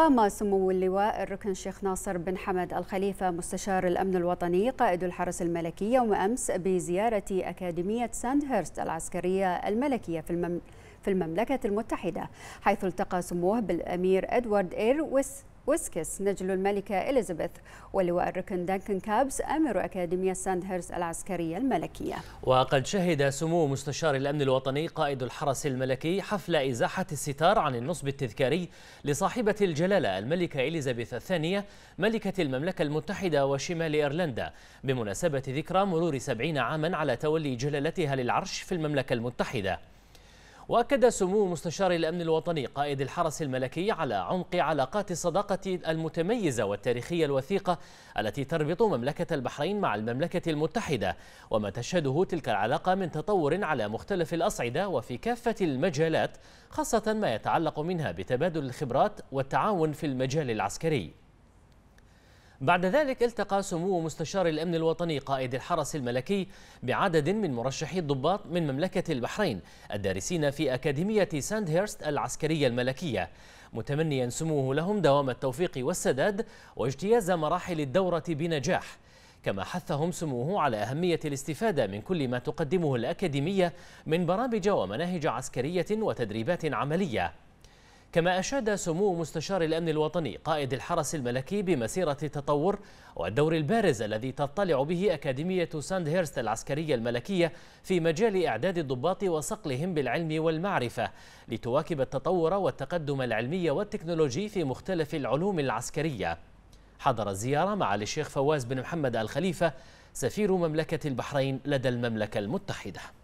قام سمو اللواء الركن الشيخ ناصر بن حمد الخليفة مستشار الأمن الوطني قائد الحرس الملكي يوم أمس بزيارة أكاديمية هيرست العسكرية الملكية في, في المملكة المتحدة حيث التقى سموه بالأمير إدوارد إير ويست وسكس نجل الملكة إليزابيث ولواء الركن دانكن كابز أمر أكاديمية ساندهرز العسكرية الملكية وقد شهد سمو مستشار الأمن الوطني قائد الحرس الملكي حفل إزاحة الستار عن النصب التذكاري لصاحبة الجلالة الملكة إليزابيث الثانية ملكة المملكة المتحدة وشمال إيرلندا بمناسبة ذكرى مرور سبعين عاما على تولي جلالتها للعرش في المملكة المتحدة وأكد سمو مستشار الأمن الوطني قائد الحرس الملكي على عمق علاقات الصداقة المتميزة والتاريخية الوثيقة التي تربط مملكة البحرين مع المملكة المتحدة وما تشهده تلك العلاقة من تطور على مختلف الأصعدة وفي كافة المجالات خاصة ما يتعلق منها بتبادل الخبرات والتعاون في المجال العسكري بعد ذلك التقى سمو مستشار الأمن الوطني قائد الحرس الملكي بعدد من مرشحي الضباط من مملكة البحرين الدارسين في أكاديمية ساندهيرست العسكرية الملكية متمنيا سموه لهم دوام التوفيق والسداد واجتياز مراحل الدورة بنجاح كما حثهم سموه على أهمية الاستفادة من كل ما تقدمه الأكاديمية من برامج ومناهج عسكرية وتدريبات عملية كما أشاد سمو مستشار الأمن الوطني قائد الحرس الملكي بمسيرة التطور والدور البارز الذي تطلع به أكاديمية ساند هيرست العسكرية الملكية في مجال إعداد الضباط وصقلهم بالعلم والمعرفة لتواكب التطور والتقدم العلمي والتكنولوجي في مختلف العلوم العسكرية حضر الزيارة مع الشيخ فواز بن محمد الخليفة سفير مملكة البحرين لدى المملكة المتحدة